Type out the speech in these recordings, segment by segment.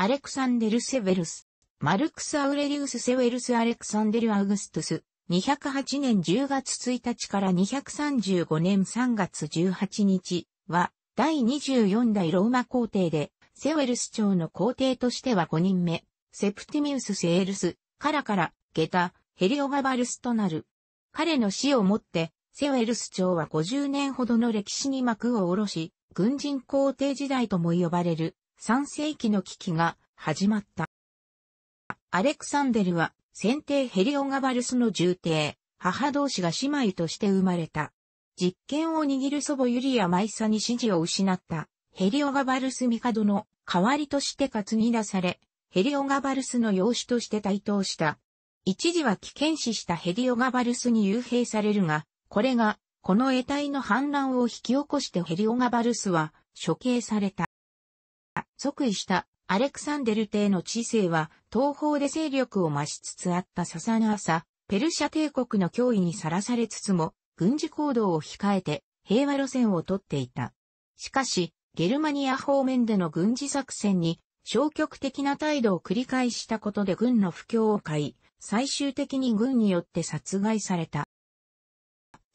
アレクサンデル・セベルス、マルクス・アウレリウス・セベルス・アレクサンデル・アウグストゥス、208年10月1日から235年3月18日は、第24代ローマ皇帝で、セウェルス朝の皇帝としては5人目、セプティミウス・セエルス、カラカラ、ゲタ、ヘリオガバルスとなる。彼の死をもって、セウェルス朝は50年ほどの歴史に幕を下ろし、軍人皇帝時代とも呼ばれる三世紀の危機が始まった。アレクサンデルは先帝ヘリオガバルスの重帝、母同士が姉妹として生まれた。実権を握る祖母ユリア・マイサに支持を失ったヘリオガバルス帝の代わりとして担ぎ出され、ヘリオガバルスの養子として台頭した。一時は危険死したヘリオガバルスに幽閉されるが、これが、この得体の反乱を引き起こしてヘリオガバルスは処刑された。即位したアレクサンデル帝の知性は東方で勢力を増しつつあったササナーサ、ペルシャ帝国の脅威にさらされつつも軍事行動を控えて平和路線をとっていた。しかし、ゲルマニア方面での軍事作戦に消極的な態度を繰り返したことで軍の不況を買い、最終的に軍によって殺害された。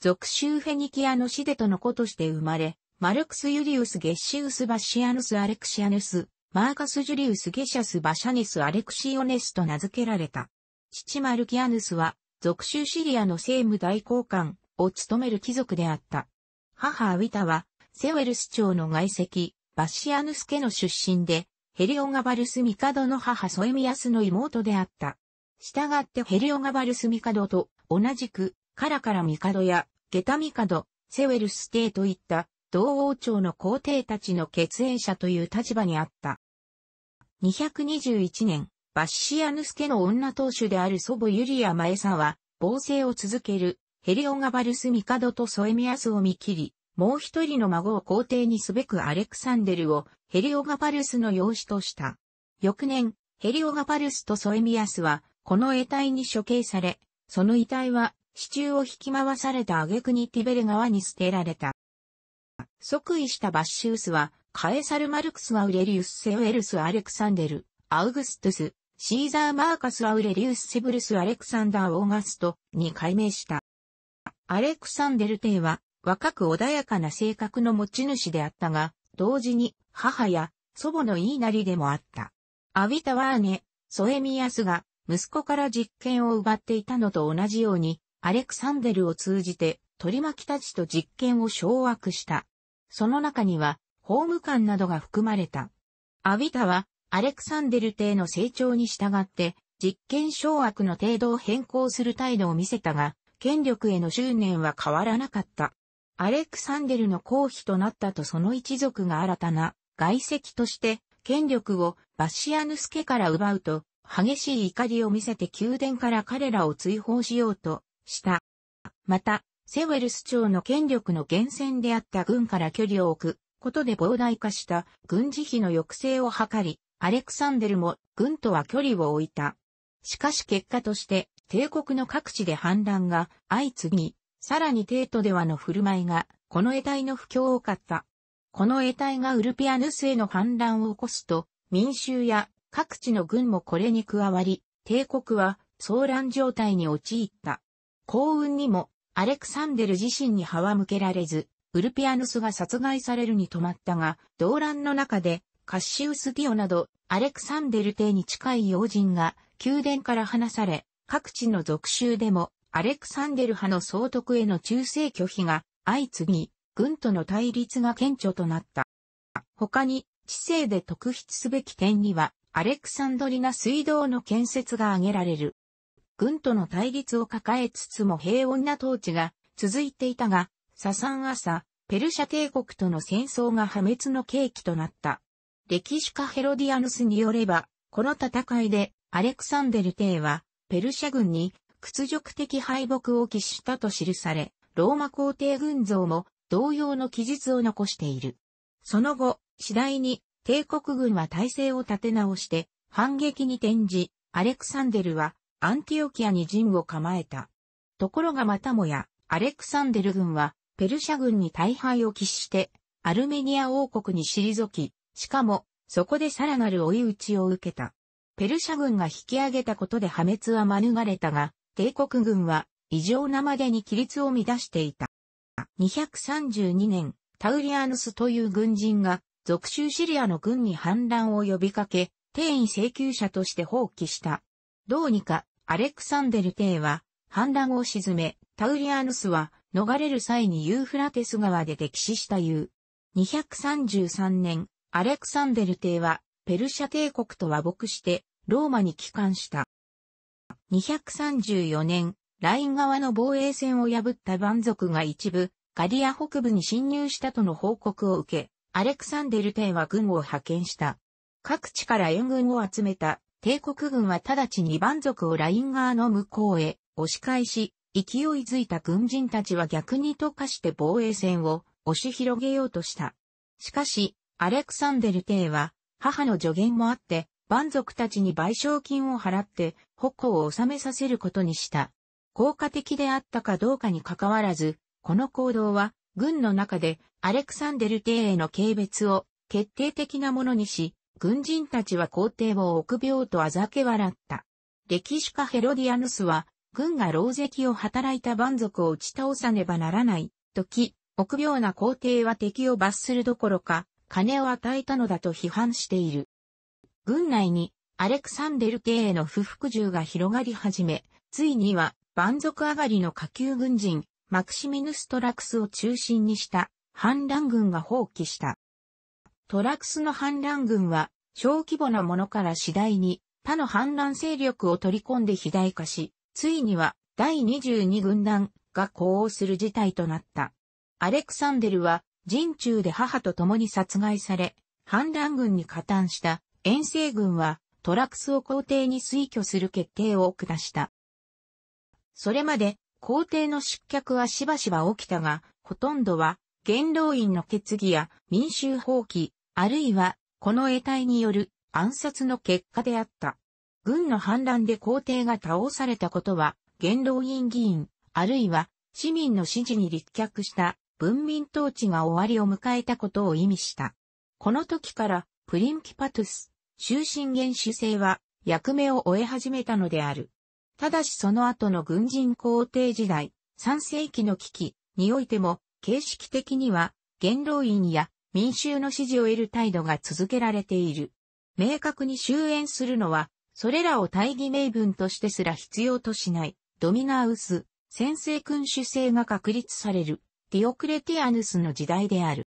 属州フェニキアの死でとの子として生まれ、マルクス・ユリウス・ゲッシウス・バシアヌス・アレクシアヌス、マーカス・ジュリウス・ゲシャス・バシャネス・アレクシオネスと名付けられた。父マルキアヌスは、属州シリアの政務代行官を務める貴族であった。母アウィタは、セウェルス朝の外籍、バシアヌス家の出身で、ヘリオガバルス・ミカドの母ソエミアスの妹であった。従ってヘリオガバルス・ミカドと同じく、カラカラ・ミカドや、ゲタ・ミカド、セウェルス・テイといった同王朝の皇帝たちの血縁者という立場にあった。221年、バッシアヌス家の女当主である祖母ユリア・マエサは、暴政を続けるヘリオガバルス・ミカドとソエミアスを見切り、もう一人の孫を皇帝にすべくアレクサンデルをヘリオガバルスの養子とした。翌年、ヘリオガバルスとソエミアスは、この遺体に処刑され、その遺体は、支柱を引き回された挙句にティベル川に捨てられた。即位したバッシウスは、カエサル・マルクス・アウレリウス・セウエルス・アレクサンデル、アウグストゥス、シーザー・マーカス・アウレリウス・セブルス・アレクサンダー・オーガストに改名した。アレクサンデル帝は、若く穏やかな性格の持ち主であったが、同時に、母や、祖母の言いなりでもあった。アビタワーネ、ソエミアスが、息子から実権を奪っていたのと同じように、アレクサンデルを通じて、取り巻きたちと実権を掌握した。その中には、法務官などが含まれた。アビタは、アレクサンデル帝の成長に従って、実権掌握の程度を変更する態度を見せたが、権力への執念は変わらなかった。アレクサンデルの公妃となったとその一族が新たな外籍として権力をバシアヌス家から奪うと激しい怒りを見せて宮殿から彼らを追放しようとした。また、セウェルス朝の権力の源泉であった軍から距離を置くことで膨大化した軍事費の抑制を図り、アレクサンデルも軍とは距離を置いた。しかし結果として帝国の各地で反乱が相次ぎ、さらに帝都ではの振る舞いがこの得体の不況を買った。この得体がウルピアヌスへの反乱を起こすと、民衆や各地の軍もこれに加わり、帝国は騒乱状態に陥った。幸運にもアレクサンデル自身に歯は向けられず、ウルピアヌスが殺害されるに止まったが、動乱の中で、カッシウス・ディオなど、アレクサンデル帝に近い要人が、宮殿から離され、各地の属州でも、アレクサンデル派の総督への忠誠拒否が、相次ぎ、軍との対立が顕著となった。他に、知性で特筆すべき点には、アレクサンドリナ水道の建設が挙げられる。軍との対立を抱えつつも平穏な統治が続いていたが、ササン朝、ペルシャ帝国との戦争が破滅の契機となった。歴史家ヘロディアヌスによれば、この戦いでアレクサンデル帝はペルシャ軍に屈辱的敗北を喫したと記され、ローマ皇帝軍像も同様の記述を残している。その後、次第に帝国軍は体制を立て直して反撃に転じ、アレクサンデルはアンティオキアに陣を構えた。ところがまたもや、アレクサンデル軍は、ペルシャ軍に大敗を喫して、アルメニア王国に退き、しかも、そこでさらなる追い打ちを受けた。ペルシャ軍が引き上げたことで破滅は免れたが、帝国軍は異常なまでに規律を乱していた。232年、タウリアヌスという軍人が、属州シリアの軍に反乱を呼びかけ、定位請求者として放棄した。どうにか、アレクサンデル帝は反乱を沈め、タウリアヌスは逃れる際にユーフラテス川で敵死したゆう。233年、アレクサンデル帝はペルシャ帝国と和睦してローマに帰還した。234年、ライン側の防衛線を破った蛮族が一部、ガリア北部に侵入したとの報告を受け、アレクサンデル帝は軍を派遣した。各地から援軍を集めた帝国軍は直ちに蛮族をライン側の向こうへ押し返し、勢いづいた軍人たちは逆に溶かして防衛線を押し広げようとした。しかし、アレクサンデル帝は、母の助言もあって、蛮族たちに賠償金を払って、矛を収めさせることにした。効果的であったかどうかに関わらず、この行動は、軍の中でアレクサンデル帝への軽蔑を決定的なものにし、軍人たちは皇帝を臆病とあざけ笑った。歴史家ヘロディアヌスは、軍が牢石を働いた蛮族を打ち倒さねばならない、時、臆病な皇帝は敵を罰するどころか、金を与えたのだと批判している。軍内に、アレクサンデル帝への不服従が広がり始め、ついには、蛮族上がりの下級軍人、マクシミヌス・トラクスを中心にした、反乱軍が放棄した。トラクスの反乱軍は、小規模なものから次第に他の反乱勢力を取り込んで肥大化し、ついには第22軍団が呼応する事態となった。アレクサンデルは陣中で母と共に殺害され、反乱軍に加担した遠征軍はトラクスを皇帝に推挙する決定を下した。それまで皇帝の失脚はしばしば起きたが、ほとんどは元老院の決議や民衆放棄、あるいはこの得体による暗殺の結果であった。軍の反乱で皇帝が倒されたことは、元老院議員、あるいは市民の支持に立脚した文民統治が終わりを迎えたことを意味した。この時からプリンキパトゥス、終身元首制は役目を終え始めたのである。ただしその後の軍人皇帝時代、3世紀の危機においても、形式的には元老院や民衆の支持を得る態度が続けられている。明確に終焉するのは、それらを大義名分としてすら必要としない、ドミナウス、先制君主制が確立される、ディオクレティアヌスの時代である。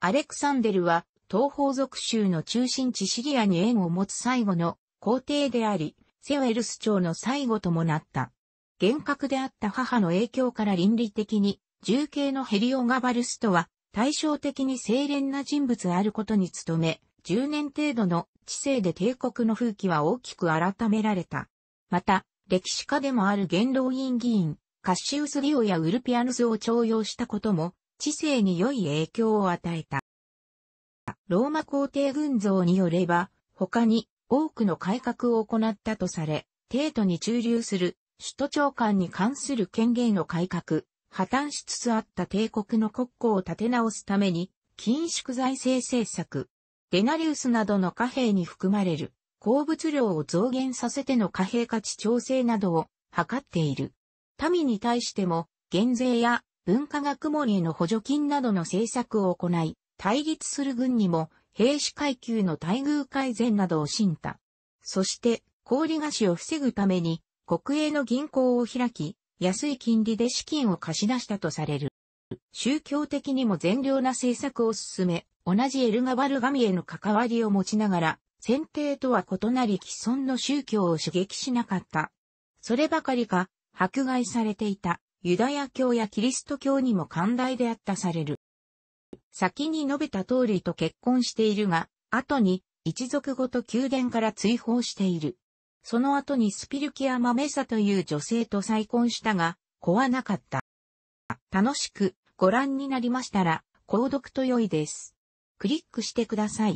アレクサンデルは、東方属州の中心地シリアに縁を持つ最後の皇帝であり、セウェルス朝の最後ともなった。厳格であった母の影響から倫理的に、重慶のヘリオガバルスとは対照的に精廉な人物あることに努め、10年程度の知性で帝国の風紀は大きく改められた。また、歴史家でもある元老院議員、カッシウス・リオやウルピアヌスを徴用したことも、知性に良い影響を与えた。ローマ皇帝群像によれば、他に多くの改革を行ったとされ、帝都に駐留する首都長官に関する権限の改革、破綻しつつあった帝国の国庫を立て直すために、緊縮財政政策、デナリウスなどの貨幣に含まれる鉱物量を増減させての貨幣価値調整などを図っている。民に対しても減税や文化学問への補助金などの政策を行い、対立する軍にも兵士階級の待遇改善などを信た。そして、氷菓子を防ぐために国営の銀行を開き、安い金利で資金を貸し出したとされる。宗教的にも善良な政策を進め、同じエルガバルガミへの関わりを持ちながら、選定とは異なり既存の宗教を刺激しなかった。そればかりか、迫害されていたユダヤ教やキリスト教にも寛大であったされる。先に述べた通りと結婚しているが、後に一族ごと宮殿から追放している。その後にスピルキア・マメサという女性と再婚したが、子はなかった。楽しくご覧になりましたら、購読と良いです。クリックしてください。